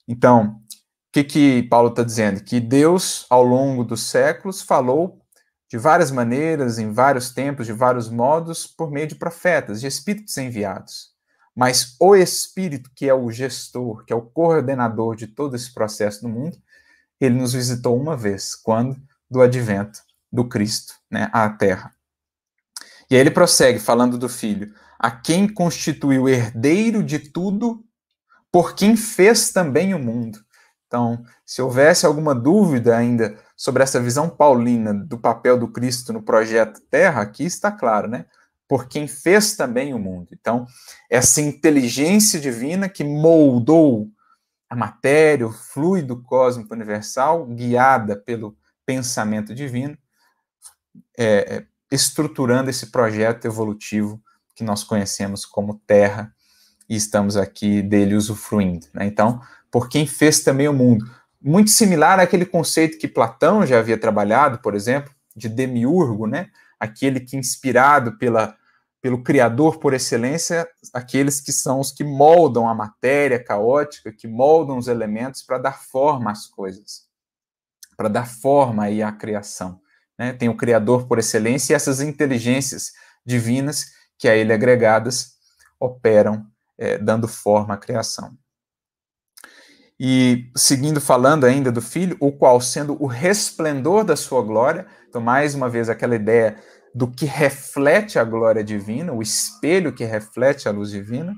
Então, o que, que Paulo está dizendo? Que Deus, ao longo dos séculos, falou de várias maneiras, em vários tempos, de vários modos, por meio de profetas, de espíritos enviados. Mas o espírito que é o gestor, que é o coordenador de todo esse processo no mundo, ele nos visitou uma vez, quando do advento do Cristo, né, à Terra. E aí ele prossegue falando do filho, a quem constituiu herdeiro de tudo, por quem fez também o mundo. Então, se houvesse alguma dúvida ainda sobre essa visão paulina do papel do Cristo no projeto Terra, aqui está claro, né? Por quem fez também o mundo. Então, essa inteligência divina que moldou a matéria, o fluido cósmico universal, guiada pelo pensamento divino, é, é estruturando esse projeto evolutivo que nós conhecemos como Terra e estamos aqui dele usufruindo. Né? Então, por quem fez também o mundo muito similar àquele conceito que Platão já havia trabalhado, por exemplo, de demiurgo, né? aquele que, inspirado pela, pelo Criador por excelência, aqueles que são os que moldam a matéria caótica, que moldam os elementos para dar forma às coisas, para dar forma aí à criação. Né? Tem o Criador por excelência e essas inteligências divinas que a ele agregadas operam é, dando forma à criação. E seguindo falando ainda do Filho, o qual sendo o resplendor da sua glória, então mais uma vez aquela ideia do que reflete a glória divina, o espelho que reflete a luz divina,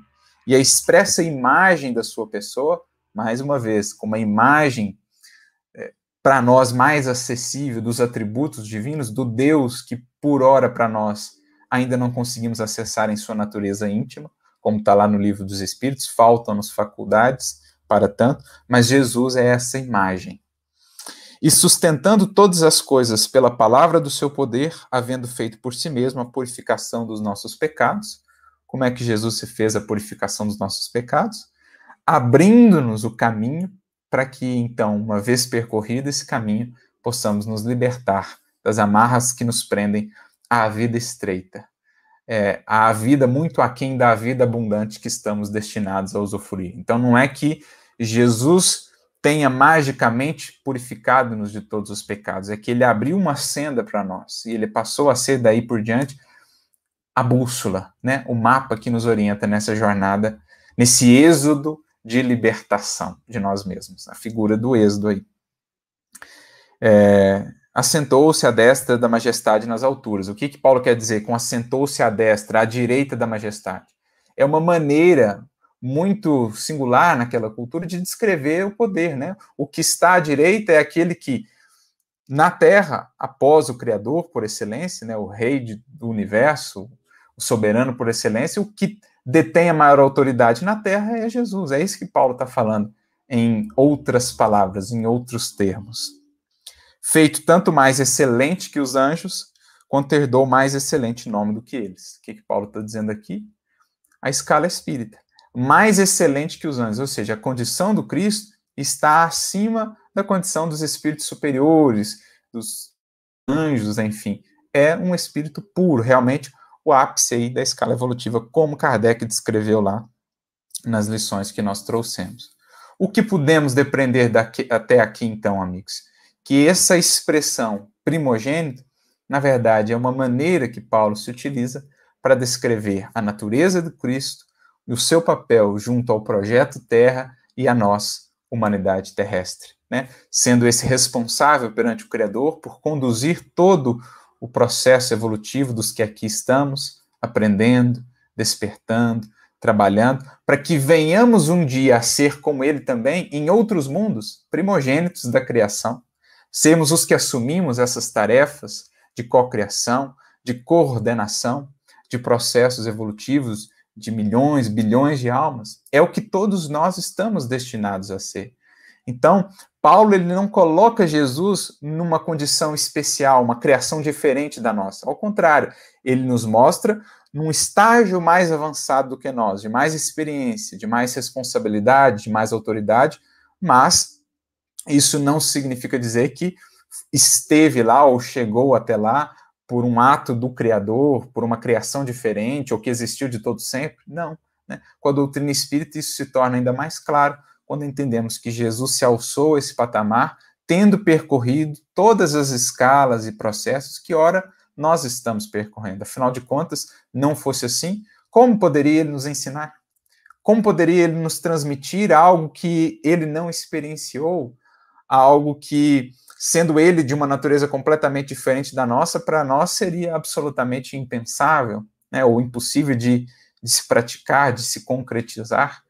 e a expressa imagem da sua pessoa, mais uma vez, com uma imagem é, eh, para nós mais acessível dos atributos divinos, do Deus que por hora para nós ainda não conseguimos acessar em sua natureza íntima, como está lá no livro dos Espíritos, faltam-nos faculdades para tanto, mas Jesus é essa imagem. E sustentando todas as coisas pela palavra do seu poder, havendo feito por si mesmo a purificação dos nossos pecados, como é que Jesus se fez a purificação dos nossos pecados? Abrindo-nos o caminho para que, então, uma vez percorrido esse caminho, possamos nos libertar das amarras que nos prendem à vida estreita, é, à vida muito aquém da vida abundante que estamos destinados a usufruir. Então, não é que Jesus tenha magicamente purificado-nos de todos os pecados, é que ele abriu uma senda para nós e ele passou a ser daí por diante a bússola, né? O mapa que nos orienta nessa jornada, nesse êxodo de libertação de nós mesmos, a figura do êxodo aí. É, assentou-se à destra da majestade nas alturas. O que que Paulo quer dizer com assentou-se à destra, à direita da majestade? É uma maneira muito singular naquela cultura de descrever o poder, né? O que está à direita é aquele que na Terra, após o Criador por excelência, né, o Rei de, do Universo, o soberano por excelência, o que detém a maior autoridade na Terra é Jesus. É isso que Paulo está falando em outras palavras, em outros termos. Feito tanto mais excelente que os anjos, quanto herdou mais excelente nome do que eles. O que, que Paulo está dizendo aqui? A escala é espírita mais excelente que os anjos, ou seja, a condição do Cristo está acima da condição dos espíritos superiores, dos anjos, enfim. É um espírito puro, realmente o ápice aí da escala evolutiva, como Kardec descreveu lá nas lições que nós trouxemos. O que pudemos depreender daqui, até aqui, então, amigos? Que essa expressão primogênito, na verdade, é uma maneira que Paulo se utiliza para descrever a natureza do Cristo, e o seu papel junto ao projeto Terra e a nós, humanidade terrestre. Né? Sendo esse responsável perante o Criador por conduzir todo o processo evolutivo dos que aqui estamos, aprendendo, despertando, trabalhando, para que venhamos um dia a ser como ele também em outros mundos, primogênitos da criação, sermos os que assumimos essas tarefas de cocriação, de coordenação de processos evolutivos de milhões, bilhões de almas, é o que todos nós estamos destinados a ser. Então, Paulo ele não coloca Jesus numa condição especial, uma criação diferente da nossa. Ao contrário, ele nos mostra num estágio mais avançado do que nós, de mais experiência, de mais responsabilidade, de mais autoridade, mas isso não significa dizer que esteve lá ou chegou até lá por um ato do Criador, por uma criação diferente, ou que existiu de todo sempre. Não. Né? Com a doutrina espírita, isso se torna ainda mais claro quando entendemos que Jesus se alçou a esse patamar, tendo percorrido todas as escalas e processos que, ora, nós estamos percorrendo. Afinal de contas, não fosse assim, como poderia ele nos ensinar? Como poderia ele nos transmitir algo que ele não experienciou? a algo que, sendo ele de uma natureza completamente diferente da nossa, para nós seria absolutamente impensável, né, ou impossível de, de se praticar, de se concretizar.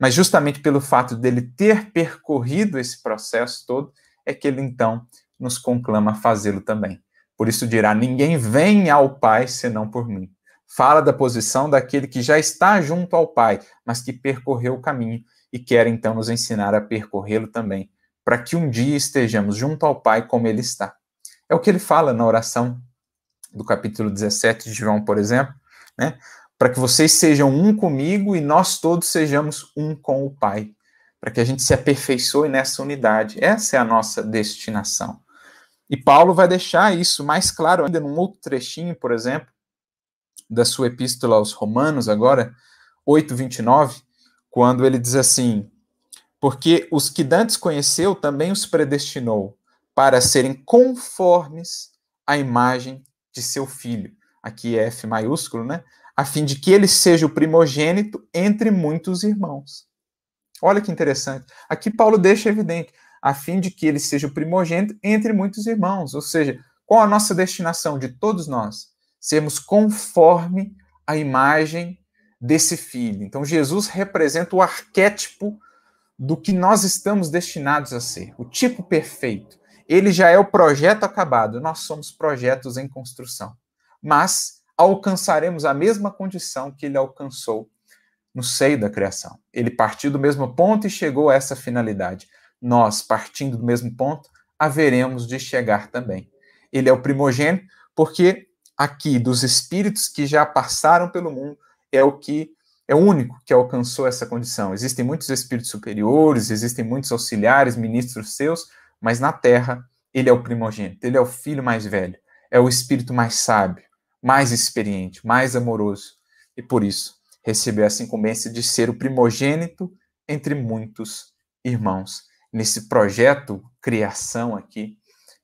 Mas justamente pelo fato dele ter percorrido esse processo todo, é que ele então nos conclama a fazê-lo também. Por isso dirá: ninguém vem ao Pai senão por mim. Fala da posição daquele que já está junto ao Pai, mas que percorreu o caminho e quer então nos ensinar a percorrê-lo também para que um dia estejamos junto ao Pai como Ele está. É o que ele fala na oração do capítulo 17 de João, por exemplo, né? Para que vocês sejam um comigo e nós todos sejamos um com o Pai, para que a gente se aperfeiçoe nessa unidade. Essa é a nossa destinação. E Paulo vai deixar isso mais claro ainda num outro trechinho, por exemplo, da sua epístola aos Romanos, agora, 8:29, quando ele diz assim: porque os que Dantes conheceu também os predestinou para serem conformes à imagem de seu filho. Aqui é F maiúsculo, né? A fim de que ele seja o primogênito entre muitos irmãos. Olha que interessante. Aqui Paulo deixa evidente, a fim de que ele seja o primogênito entre muitos irmãos. Ou seja, qual a nossa destinação de todos nós? Sermos conforme à imagem desse filho. Então, Jesus representa o arquétipo do que nós estamos destinados a ser, o tipo perfeito. Ele já é o projeto acabado, nós somos projetos em construção. Mas alcançaremos a mesma condição que ele alcançou no seio da criação. Ele partiu do mesmo ponto e chegou a essa finalidade. Nós, partindo do mesmo ponto, haveremos de chegar também. Ele é o primogênito, porque aqui, dos espíritos que já passaram pelo mundo, é o que é o único que alcançou essa condição. Existem muitos espíritos superiores, existem muitos auxiliares, ministros seus, mas na Terra ele é o primogênito, ele é o filho mais velho, é o espírito mais sábio, mais experiente, mais amoroso, e por isso recebeu essa incumbência de ser o primogênito entre muitos irmãos, nesse projeto criação aqui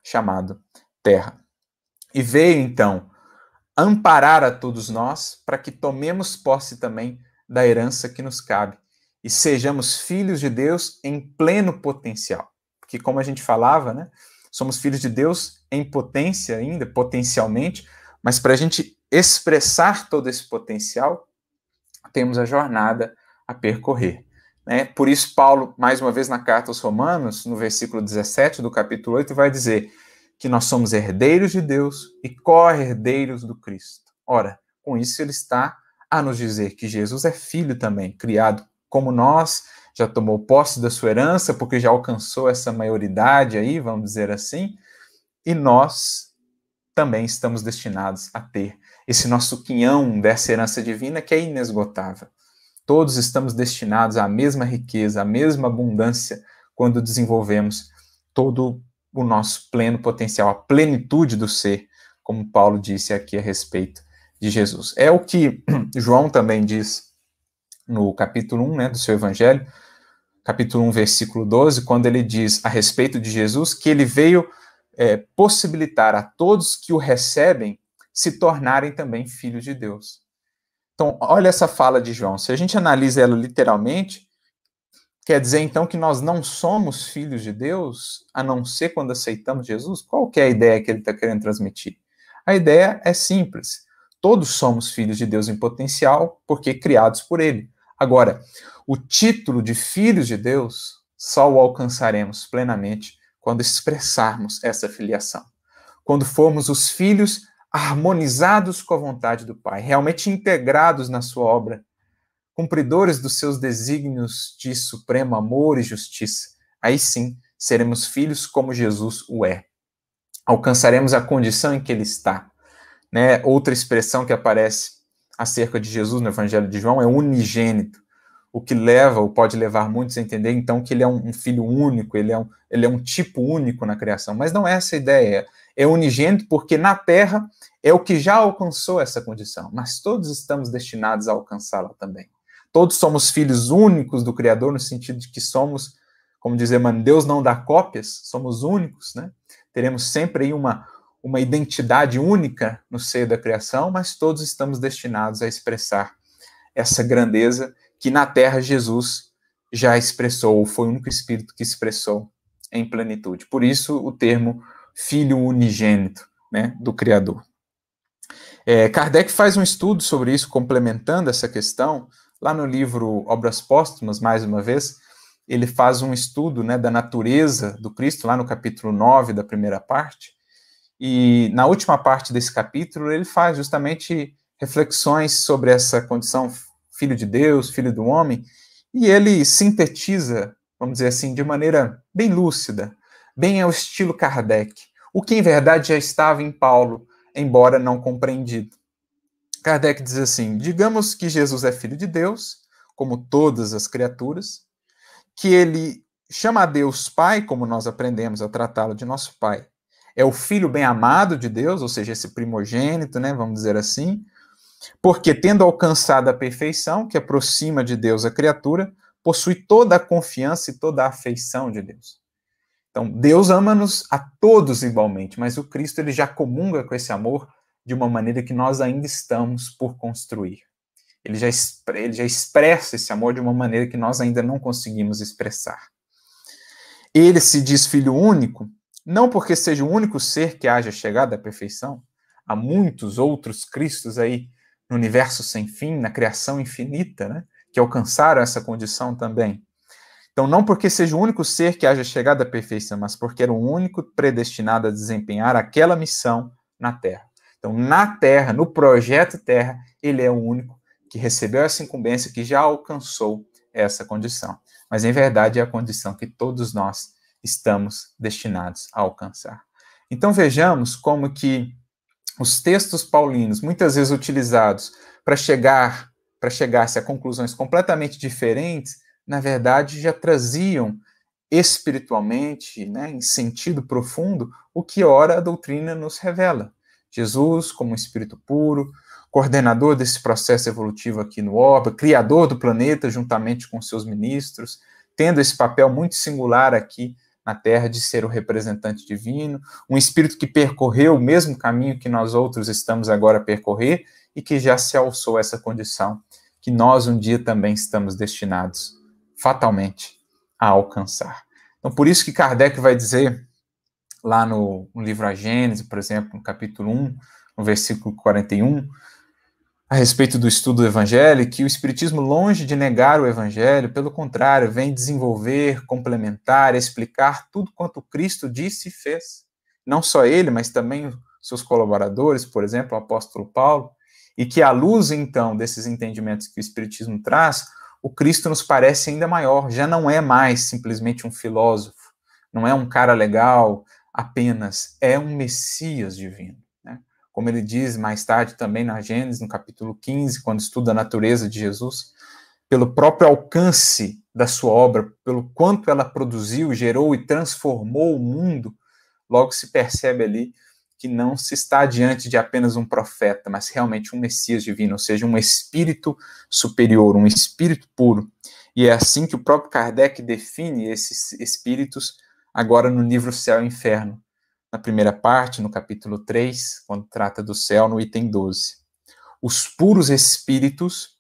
chamado Terra. E veio então amparar a todos nós para que tomemos posse também da herança que nos cabe e sejamos filhos de Deus em pleno potencial. Porque, como a gente falava, né, somos filhos de Deus em potência ainda, potencialmente, mas para a gente expressar todo esse potencial, temos a jornada a percorrer. Né? Por isso, Paulo, mais uma vez na carta aos Romanos, no versículo 17 do capítulo 8, vai dizer que nós somos herdeiros de Deus e co-herdeiros do Cristo. Ora, com isso ele está a nos dizer que Jesus é filho também, criado como nós, já tomou posse da sua herança, porque já alcançou essa maioridade aí, vamos dizer assim, e nós também estamos destinados a ter esse nosso quinhão dessa herança divina que é inesgotável. Todos estamos destinados à mesma riqueza, à mesma abundância quando desenvolvemos todo o nosso pleno potencial, a plenitude do ser, como Paulo disse aqui a respeito de Jesus. É o que (clears throat) João também diz no capítulo 1 né, do seu evangelho, capítulo 1, versículo 12, quando ele diz a respeito de Jesus que ele veio é, possibilitar a todos que o recebem se tornarem também filhos de Deus. Então, olha essa fala de João. Se a gente analisa ela literalmente, quer dizer então que nós não somos filhos de Deus, a não ser quando aceitamos Jesus? Qual é a ideia que ele está querendo transmitir? A ideia é simples. Todos somos filhos de Deus em potencial, porque criados por Ele. Agora, o título de filhos de Deus só o alcançaremos plenamente quando expressarmos essa filiação. Quando formos os filhos harmonizados com a vontade do Pai, realmente integrados na sua obra, cumpridores dos seus desígnios de supremo amor e justiça, aí sim seremos filhos como Jesus o é. Alcançaremos a condição em que ele está, né? Outra expressão que aparece acerca de Jesus no Evangelho de João é unigênito, o que leva, ou pode levar muitos a entender, então, que ele é um, um filho único, ele é um, ele é um tipo único na criação. Mas não é essa a ideia. É unigênito porque na terra é o que já alcançou essa condição, mas todos estamos destinados a alcançá-la também. Todos somos filhos únicos do Criador, no sentido de que somos, como dizer, mano, Deus não dá cópias, somos únicos, né? Teremos sempre aí uma, uma identidade única no seio da criação, mas todos estamos destinados a expressar essa grandeza que na terra Jesus já expressou, foi o único espírito que expressou em plenitude. Por isso o termo filho unigênito, né, do criador. É, Kardec faz um estudo sobre isso, complementando essa questão, lá no livro Obras Póstumas, mais uma vez, ele faz um estudo né, da natureza do Cristo, lá no capítulo 9 da primeira parte, e na última parte desse capítulo, ele faz justamente reflexões sobre essa condição filho de Deus, filho do homem, e ele sintetiza, vamos dizer assim, de maneira bem lúcida, bem ao estilo Kardec, o que em verdade já estava em Paulo, embora não compreendido. Kardec diz assim: digamos que Jesus é filho de Deus, como todas as criaturas, que ele chama a Deus Pai, como nós aprendemos a tratá-lo de nosso Pai, é o filho bem-amado de Deus, ou seja, esse primogênito, né, vamos dizer assim, porque tendo alcançado a perfeição, que aproxima de Deus a criatura, possui toda a confiança e toda a afeição de Deus. Então, Deus ama-nos a todos igualmente, mas o Cristo ele já comunga com esse amor de uma maneira que nós ainda estamos por construir. Ele já, ele já expressa esse amor de uma maneira que nós ainda não conseguimos expressar. Ele se diz filho único não porque seja o único ser que haja chegado à perfeição, há muitos outros Cristos aí no universo sem fim, na criação infinita, né, que alcançaram essa condição também. Então, não porque seja o único ser que haja chegado à perfeição, mas porque era o único predestinado a desempenhar aquela missão na Terra. Então, na Terra, no projeto Terra, ele é o único que recebeu essa incumbência, que já alcançou essa condição. Mas, em verdade, é a condição que todos nós estamos destinados a alcançar. Então vejamos como que os textos paulinos, muitas vezes utilizados para chegar para chegar-se a conclusões completamente diferentes, na verdade já traziam espiritualmente, né, em sentido profundo, o que ora a doutrina nos revela. Jesus como espírito puro, coordenador desse processo evolutivo aqui no orbe, criador do planeta juntamente com seus ministros, tendo esse papel muito singular aqui na terra de ser o representante divino, um espírito que percorreu o mesmo caminho que nós outros estamos agora a percorrer e que já se alçou essa condição que nós um dia também estamos destinados fatalmente a alcançar. Então, por isso que Kardec vai dizer lá no, no livro A Gênese, por exemplo, no capítulo 1, no versículo 41, a respeito do estudo do Evangelho que o Espiritismo, longe de negar o Evangelho, pelo contrário, vem desenvolver, complementar, explicar tudo quanto Cristo disse e fez. Não só ele, mas também seus colaboradores, por exemplo, o apóstolo Paulo, e que, à luz, então, desses entendimentos que o Espiritismo traz, o Cristo nos parece ainda maior, já não é mais simplesmente um filósofo, não é um cara legal apenas, é um Messias divino como ele diz mais tarde também na Gênesis, no capítulo 15, quando estuda a natureza de Jesus, pelo próprio alcance da sua obra, pelo quanto ela produziu, gerou e transformou o mundo, logo se percebe ali que não se está diante de apenas um profeta, mas realmente um Messias divino, ou seja, um espírito superior, um espírito puro. E é assim que o próprio Kardec define esses espíritos agora no livro Céu e Inferno, na primeira parte, no capítulo 3, quando trata do céu, no item 12. Os puros espíritos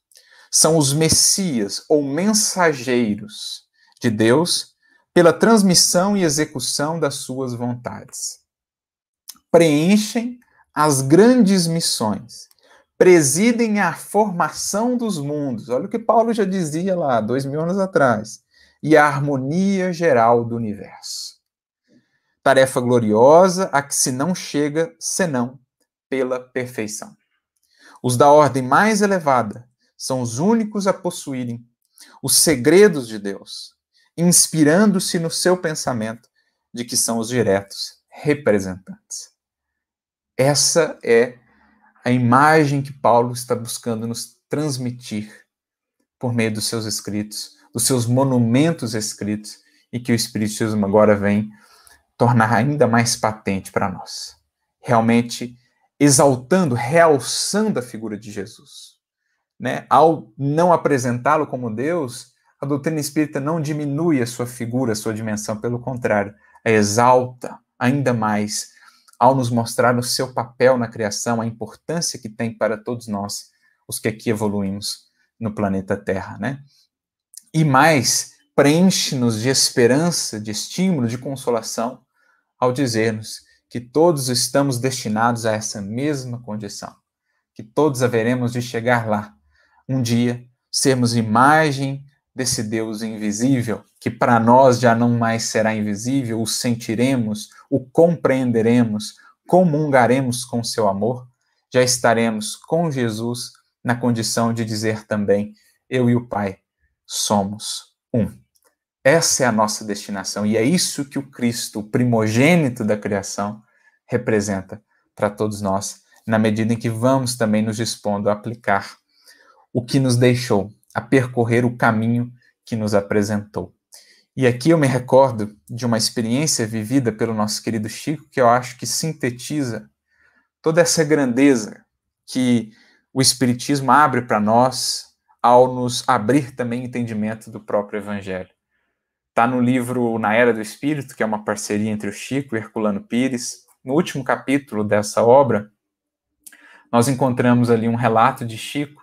são os messias ou mensageiros de Deus pela transmissão e execução das suas vontades. Preenchem as grandes missões, presidem a formação dos mundos. Olha o que Paulo já dizia lá, dois mil anos atrás. E a harmonia geral do universo tarefa gloriosa a que se não chega senão pela perfeição. Os da ordem mais elevada são os únicos a possuírem os segredos de Deus, inspirando-se no seu pensamento de que são os diretos representantes. Essa é a imagem que Paulo está buscando nos transmitir por meio dos seus escritos, dos seus monumentos escritos, e que o Espiritismo agora vem tornar ainda mais patente para nós. Realmente exaltando, realçando a figura de Jesus. Né? Ao não apresentá-lo como Deus, a doutrina espírita não diminui a sua figura, a sua dimensão, pelo contrário, a exalta ainda mais ao nos mostrar o seu papel na criação, a importância que tem para todos nós, os que aqui evoluímos no planeta Terra, né? E mais, preenche-nos de esperança, de estímulo, de consolação, ao dizermos que todos estamos destinados a essa mesma condição, que todos haveremos de chegar lá, um dia sermos imagem desse Deus invisível, que para nós já não mais será invisível, o sentiremos, o compreenderemos, comungaremos com seu amor, já estaremos com Jesus na condição de dizer também: Eu e o Pai somos um. Essa é a nossa destinação e é isso que o Cristo, o primogênito da criação, representa para todos nós, na medida em que vamos também nos dispondo a aplicar o que nos deixou, a percorrer o caminho que nos apresentou. E aqui eu me recordo de uma experiência vivida pelo nosso querido Chico, que eu acho que sintetiza toda essa grandeza que o Espiritismo abre para nós ao nos abrir também entendimento do próprio Evangelho. Está no livro Na Era do Espírito, que é uma parceria entre o Chico e Herculano Pires. No último capítulo dessa obra, nós encontramos ali um relato de Chico.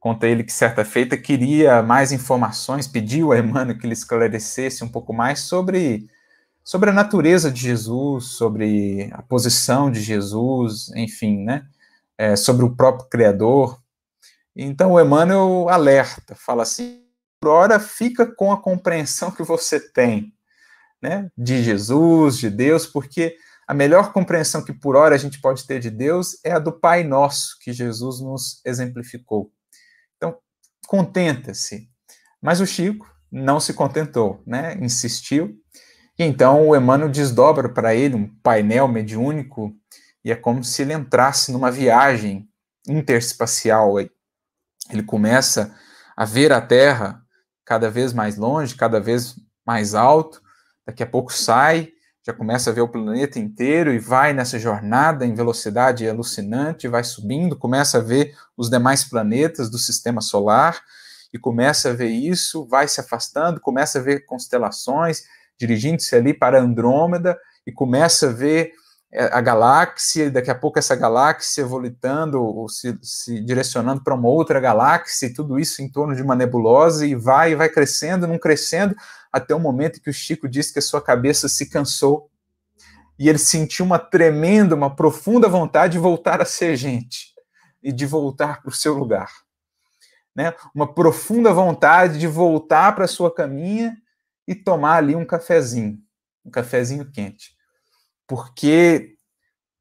Conta ele que certa feita queria mais informações, pediu a Emmanuel que lhe esclarecesse um pouco mais sobre, sobre a natureza de Jesus, sobre a posição de Jesus, enfim, né? É, sobre o próprio Criador. Então o Emmanuel alerta, fala assim: por hora, fica com a compreensão que você tem, né? De Jesus, de Deus, porque a melhor compreensão que por hora a gente pode ter de Deus é a do Pai Nosso, que Jesus nos exemplificou. Então, contenta-se. Mas o Chico não se contentou, né? Insistiu. E então o Emmanuel desdobra para ele um painel mediúnico e é como se ele entrasse numa viagem interespacial. Ele começa a ver a Terra cada vez mais longe, cada vez mais alto. Daqui a pouco sai, já começa a ver o planeta inteiro e vai nessa jornada em velocidade alucinante, vai subindo, começa a ver os demais planetas do sistema solar e começa a ver isso, vai se afastando, começa a ver constelações, dirigindo-se ali para Andrômeda e começa a ver é, a galáxia, daqui a pouco essa galáxia volitando ou se, se direcionando para uma outra galáxia, e tudo isso em torno de uma nebulosa, e vai e vai crescendo, não crescendo, até o momento que o Chico disse que a sua cabeça se cansou e ele sentiu uma tremenda, uma profunda vontade de voltar a ser gente e de voltar para o seu lugar. Né? Uma profunda vontade de voltar para a sua caminha e tomar ali um cafezinho, um cafezinho quente porque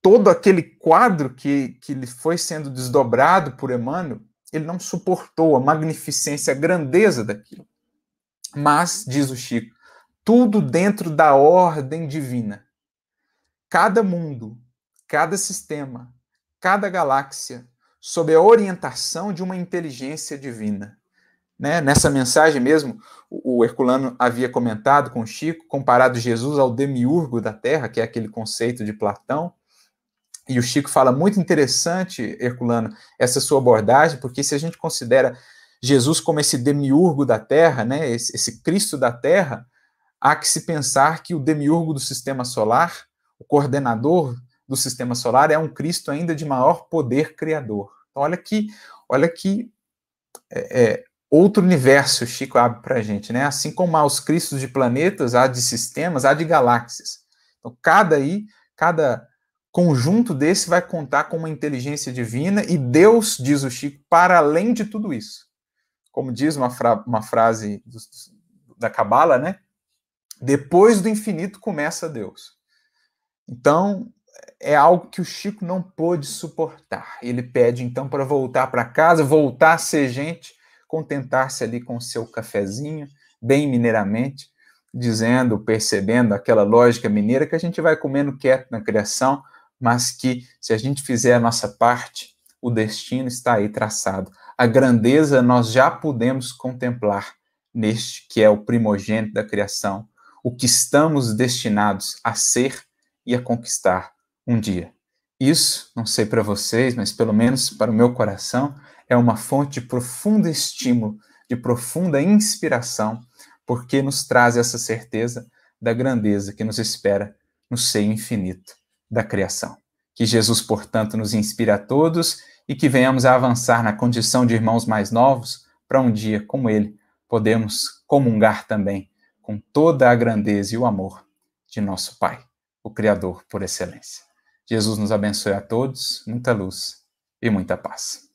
todo aquele quadro que, que lhe foi sendo desdobrado por Emmanuel, ele não suportou a magnificência, a grandeza daquilo. Mas, diz o Chico, tudo dentro da ordem divina. Cada mundo, cada sistema, cada galáxia, sob a orientação de uma inteligência divina. Né? Nessa mensagem mesmo, o Herculano havia comentado com Chico, comparado Jesus ao demiurgo da Terra, que é aquele conceito de Platão. E o Chico fala muito interessante, Herculano, essa sua abordagem, porque se a gente considera Jesus como esse demiurgo da Terra, né, esse, esse Cristo da Terra, há que se pensar que o demiurgo do sistema solar, o coordenador do sistema solar, é um Cristo ainda de maior poder criador. Então, olha que, olha que é, é outro universo Chico abre para a gente, né? Assim como há os cristos de planetas, há de sistemas, há de galáxias. Então, cada aí, cada conjunto desse vai contar com uma inteligência divina e Deus, diz o Chico, para além de tudo isso. Como diz uma, fra uma frase do, da Cabala, né? Depois do infinito começa Deus. Então, é algo que o Chico não pôde suportar. Ele pede então para voltar para casa, voltar a ser gente contentar-se ali com seu cafezinho, bem mineiramente, dizendo, percebendo aquela lógica mineira que a gente vai comendo quieto na criação, mas que se a gente fizer a nossa parte, o destino está aí traçado. A grandeza nós já podemos contemplar neste que é o primogênito da criação, o que estamos destinados a ser e a conquistar um dia. Isso, não sei para vocês, mas pelo menos para o meu coração, é uma fonte de profundo estímulo, de profunda inspiração, porque nos traz essa certeza da grandeza que nos espera no seio infinito da criação. Que Jesus, portanto, nos inspire a todos e que venhamos a avançar na condição de irmãos mais novos para um dia, como ele, podemos comungar também com toda a grandeza e o amor de nosso Pai, o Criador por excelência. Jesus nos abençoe a todos, muita luz e muita paz.